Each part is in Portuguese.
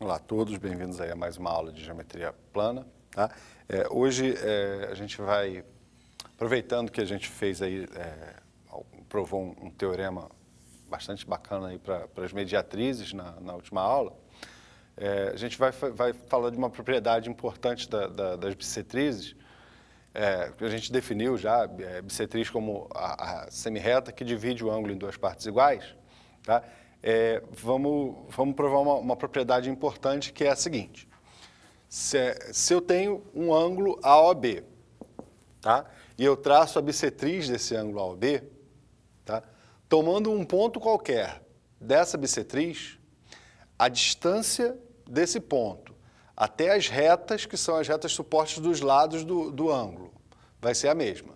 Olá a todos, bem-vindos a mais uma aula de geometria plana. Tá? É, hoje é, a gente vai, aproveitando que a gente fez aí, é, provou um, um, teorema bastante bacana aí para as mediatrizes na, na última aula, é, a gente vai, vai falar de uma propriedade importante da, da, das bissetrizes, é, que a gente definiu já, é, bissetriz como a, a semirreta que divide o ângulo em duas partes iguais, tá? é, vamos, vamos provar uma, uma, propriedade importante que é a seguinte. Se, se eu tenho um ângulo AOB, tá? e eu traço a bissetriz desse ângulo AOB, tá? tomando um ponto qualquer dessa bissetriz, a distância desse ponto até as retas, que são as retas suportes dos lados do, do ângulo, vai ser a mesma.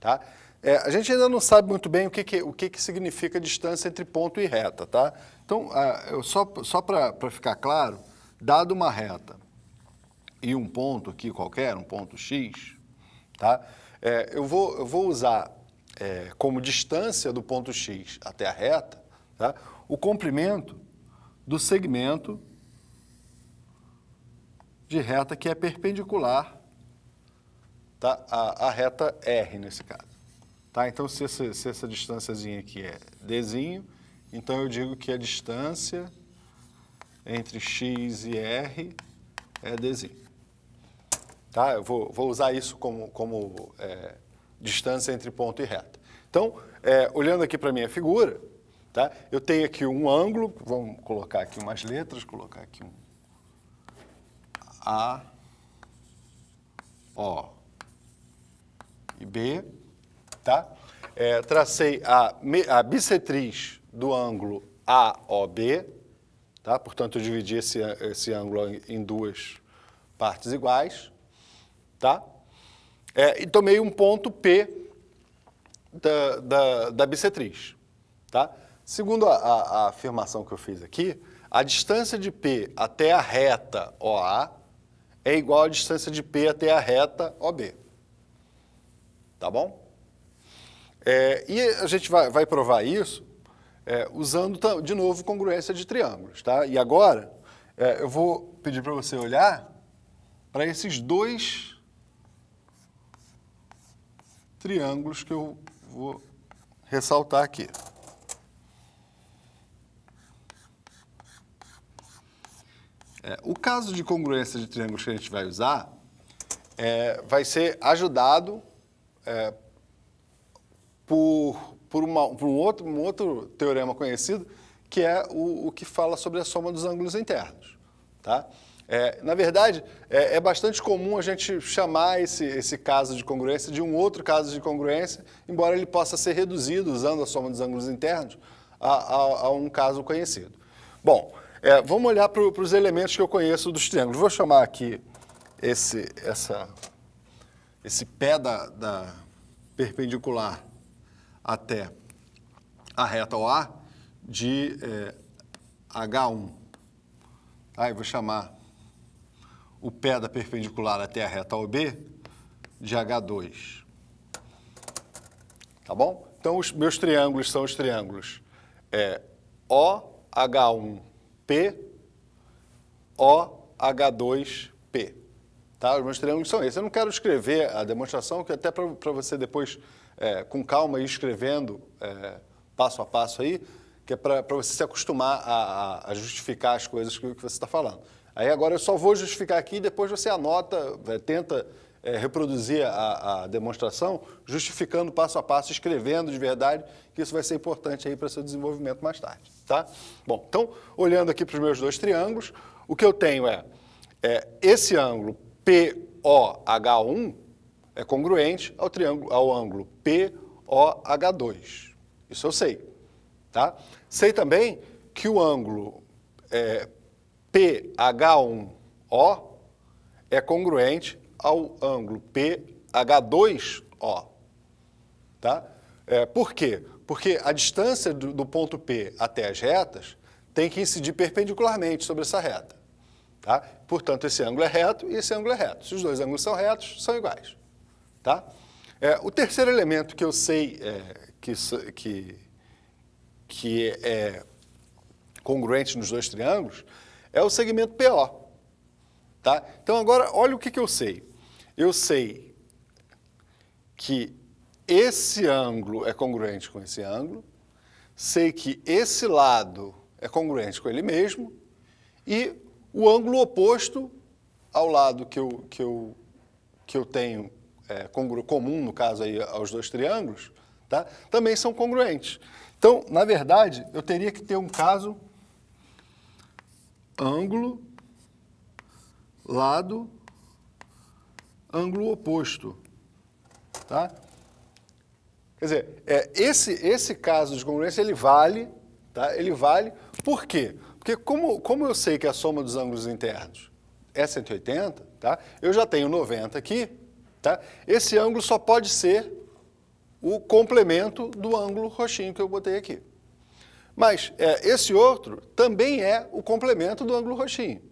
Tá? É, a gente ainda não sabe muito bem o que, que o que, que significa distância entre ponto e reta, tá? Então, ah, eu só, só para ficar claro, dado uma reta e um ponto aqui qualquer, um ponto X, tá? É, eu, vou, eu vou usar é, como distância do ponto X até a reta tá? o comprimento do segmento de reta que é perpendicular tá? A à reta R, nesse caso. Tá? Então, se essa, se essa distânciazinha aqui é Dzinho, então eu digo que a distância entre X e R é Dzinho. Tá? Eu vou, vou usar isso como, como é, distância entre ponto e reta. Então, é, olhando aqui para a minha figura, tá? eu tenho aqui um ângulo, vamos colocar aqui umas letras, colocar aqui um A, O e B tá? É, tracei a, a bissetriz do ângulo AOB, tá? Portanto, eu dividi esse, esse ângulo em duas partes iguais, tá? É, e tomei um ponto P da, da, da bissetriz, tá? Segundo a, a, a afirmação que eu fiz aqui, a distância de P até a reta OA é igual à distância de P até a reta OB. Tá bom? É, e a gente vai, vai provar isso é, usando, de novo, congruência de triângulos. Tá? E agora, é, eu vou pedir para você olhar para esses dois triângulos que eu vou ressaltar aqui. É, o caso de congruência de triângulos que a gente vai usar é, vai ser ajudado é, por, por, uma, por um, outro, um outro teorema conhecido, que é o, o, que fala sobre a soma dos ângulos internos. Tá? É, na verdade, é, é, bastante comum a gente chamar esse, esse caso de congruência de um outro caso de congruência, embora ele possa ser reduzido usando a soma dos ângulos internos a, a, a um caso conhecido. Bom, é, vamos olhar para os elementos que eu conheço dos triângulos. Vou chamar aqui esse, essa, esse pé da, da perpendicular até a reta OA de é, eh, H1. Aí tá? vou chamar o pé da perpendicular até a reta OB de H2. Tá bom? Então, os meus triângulos são os triângulos é, OH1P, OH2P. Tá? Os meus triângulos são esses. Eu não quero escrever a demonstração, que até para você depois é, com calma e escrevendo é, passo a passo aí, que é para você se acostumar a, a, a, justificar as coisas que, que você está falando. Aí agora eu só vou justificar aqui e depois você anota, é, tenta é, reproduzir a, a, demonstração, justificando passo a passo, escrevendo de verdade, que isso vai ser importante aí para seu desenvolvimento mais tarde, tá? Bom, então, olhando aqui para os meus dois triângulos, o que eu tenho é, é esse ângulo POH1, é congruente ao, triângulo, ao ângulo POH2. Isso eu sei. Tá? Sei também que o ângulo é, PH1O é congruente ao ângulo PH2O. Tá? É, por quê? Porque a distância do, do ponto P até as retas tem que incidir perpendicularmente sobre essa reta. Tá? Portanto, esse ângulo é reto e esse ângulo é reto. Se os dois ângulos são retos, são iguais. Tá? É, o terceiro elemento que eu sei é, que, que, que é congruente nos dois triângulos é o segmento PO. Tá? Então, agora, olha o que, que eu sei. Eu sei que esse ângulo é congruente com esse ângulo, sei que esse lado é congruente com ele mesmo e o ângulo oposto ao lado que eu, que eu, que eu tenho é, comum, no caso aí, aos dois triângulos, tá? também são congruentes. Então, na verdade, eu teria que ter um caso ângulo, lado, ângulo oposto. Tá? Quer dizer, é, esse, esse caso de congruência, ele vale, tá? ele vale, por quê? Porque como, como eu sei que é a soma dos ângulos internos é 180, tá? eu já tenho 90 aqui, Tá? Esse ângulo só pode ser o complemento do ângulo roxinho que eu botei aqui. Mas é, esse outro também é o complemento do ângulo roxinho.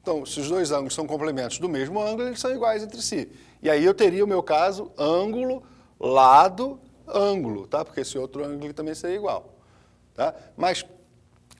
Então, se os dois ângulos são complementos do mesmo ângulo, eles são iguais entre si. E aí eu teria o meu caso ângulo, lado, ângulo, tá? porque esse outro ângulo também seria igual. Tá? Mas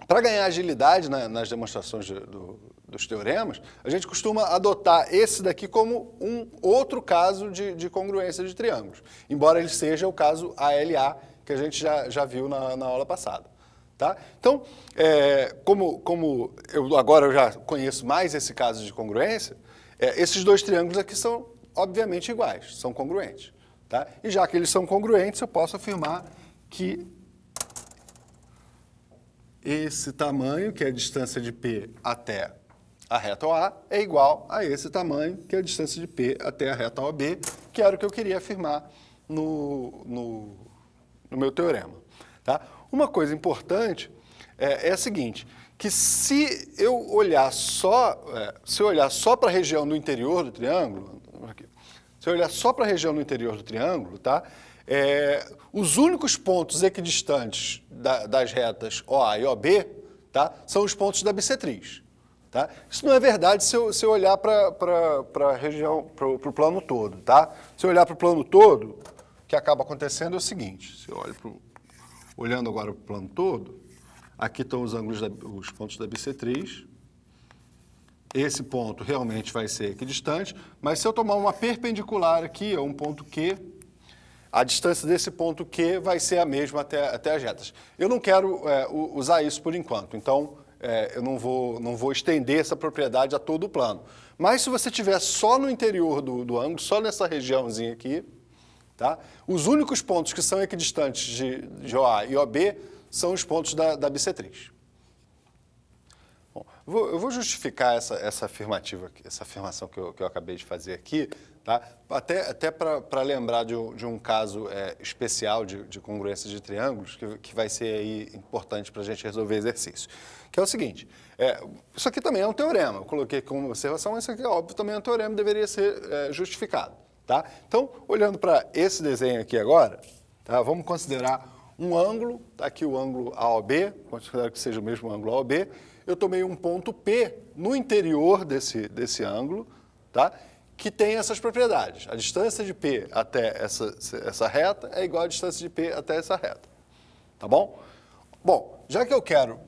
para ganhar agilidade nas demonstrações de, do, dos teoremas, a gente costuma adotar esse daqui como um outro caso de, de congruência de triângulos, embora ele seja o caso ALA que a gente já, já viu na, na aula passada. Tá? Então, é, como, como eu agora eu já conheço mais esse caso de congruência, é, esses dois triângulos aqui são obviamente iguais, são congruentes. Tá? E já que eles são congruentes, eu posso afirmar que esse tamanho, que é a distância de P até a reta OA é igual a esse tamanho, que é a distância de P até a reta OB, que era o que eu queria afirmar no, no, no meu teorema. Tá? Uma coisa importante é, é, a seguinte, que se eu olhar só, é, se olhar só para a região do interior do triângulo, aqui, se eu olhar só para a região do interior do triângulo, tá? É, os únicos pontos equidistantes da, das retas OA e OB tá? são os pontos da bissetriz. Tá? Isso não é verdade se eu olhar para a região, para o plano todo. Tá? Se olhar para o plano todo, o que acaba acontecendo é o seguinte: se olha pro, olhando agora para o plano todo, aqui estão os ângulos, da, os pontos da bissetriz. Esse ponto realmente vai ser equidistante, mas se eu tomar uma perpendicular aqui, a é um ponto Q, a distância desse ponto Q vai ser a mesma até, até as retas. Eu não quero é, usar isso por enquanto, então é, eu não vou, não vou estender essa propriedade a todo o plano. Mas se você tiver só no interior do, do ângulo, só nessa regiãozinha aqui, tá? os únicos pontos que são equidistantes de, de OA e OB são os pontos da, da bissetriz. Bom, eu vou justificar essa, essa afirmativa, essa afirmação que eu, que eu acabei de fazer aqui, Tá? Até, até para lembrar de, de, um caso é, especial de, de, congruência de triângulos, que, que vai ser aí importante para a gente resolver exercício, que é o seguinte, é, isso aqui também é um teorema, eu coloquei como observação, mas isso aqui, óbvio, também é um teorema, deveria ser é, justificado. Tá? Então, olhando para esse desenho aqui agora, tá? vamos considerar um ângulo, tá aqui o ângulo AOB, considero que seja o mesmo ângulo AOB, eu tomei um ponto P no interior desse, desse ângulo, tá? que tem essas propriedades. A distância de P até essa, essa reta é igual à distância de P até essa reta. Tá bom? Bom, já que eu quero,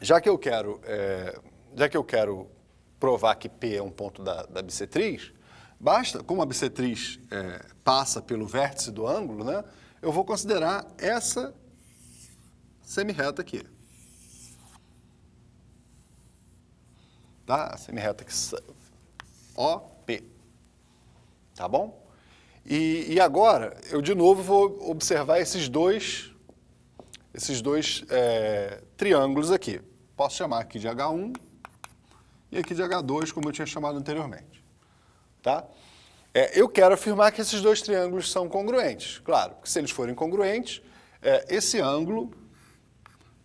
já que eu quero, é, já que eu quero provar que P é um ponto da, da bissetriz, basta, como a bissetriz é, passa pelo vértice do ângulo, né, eu vou considerar essa semirreta aqui. Tá? A semirreta que... Ó, Tá bom? E, e agora, eu de novo vou observar esses dois, esses dois é, triângulos aqui. Posso chamar aqui de H1 e aqui de H2, como eu tinha chamado anteriormente. Tá? É, eu quero afirmar que esses dois triângulos são congruentes. Claro, porque se eles forem congruentes, é, esse ângulo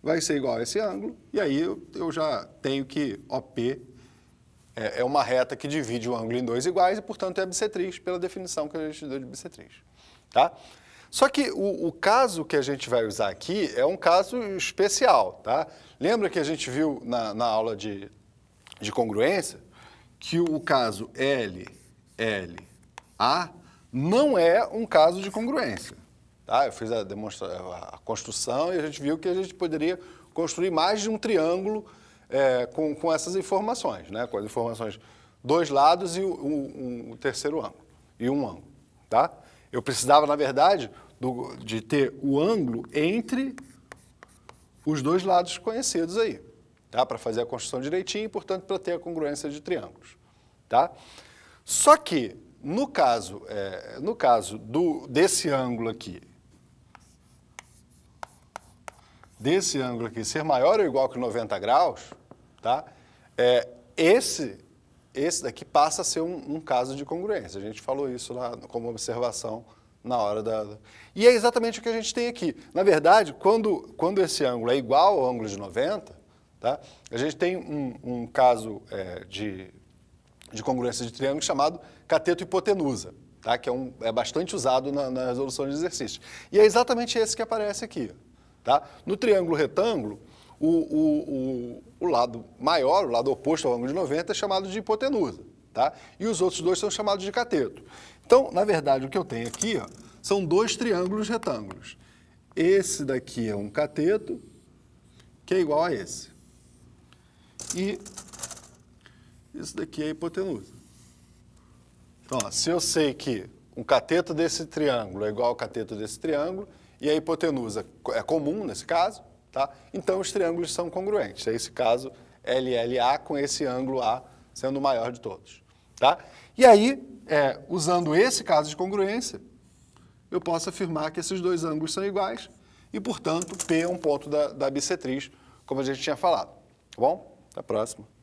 vai ser igual a esse ângulo, e aí eu, eu já tenho que OP é, é, uma reta que divide o ângulo em dois iguais e, portanto, é bissetriz, pela definição que a gente deu de bissetriz. Tá? Só que o, o, caso que a gente vai usar aqui é um caso especial. Tá? Lembra que a gente viu na, na aula de, de congruência que o caso L, L, A não é um caso de congruência. Tá? Eu fiz a, demonstra a construção e a gente viu que a gente poderia construir mais de um triângulo é, com, com essas informações, né? com as informações dois lados e o, um, terceiro ângulo, e um ângulo. Tá? Eu precisava, na verdade, do, de ter o ângulo entre os dois lados conhecidos aí, tá? para fazer a construção direitinho e, portanto, para ter a congruência de triângulos. Tá? Só que, no caso, é, no caso do, desse ângulo aqui, desse ângulo aqui ser maior ou igual que 90 graus, Tá? É, esse, esse daqui passa a ser um, um, caso de congruência. A gente falou isso lá como observação na hora da, E é exatamente o que a gente tem aqui. Na verdade, quando, quando esse ângulo é igual ao ângulo de 90, tá? a gente tem um, um caso é, de, de congruência de triângulo chamado cateto hipotenusa. Tá? que é, um, é bastante usado na, na resolução de exercícios. E é exatamente esse que aparece aqui. Tá? No triângulo retângulo, o, o, o, o lado maior, o lado oposto ao ângulo de 90, é chamado de hipotenusa, tá? E os outros dois são chamados de cateto. Então, na verdade, o que eu tenho aqui ó, são dois triângulos retângulos. Esse daqui é um cateto, que é igual a esse. E isso daqui é hipotenusa. Então, ó, se eu sei que um cateto desse triângulo é igual ao cateto desse triângulo, e a hipotenusa é comum nesse caso, Tá? Então, os triângulos são congruentes. É esse caso LLA com esse ângulo A sendo o maior de todos. Tá? E aí, é, usando esse caso de congruência, eu posso afirmar que esses dois ângulos são iguais e, portanto, P é um ponto da, da bissetriz, como a gente tinha falado. Tá bom? Até a próxima.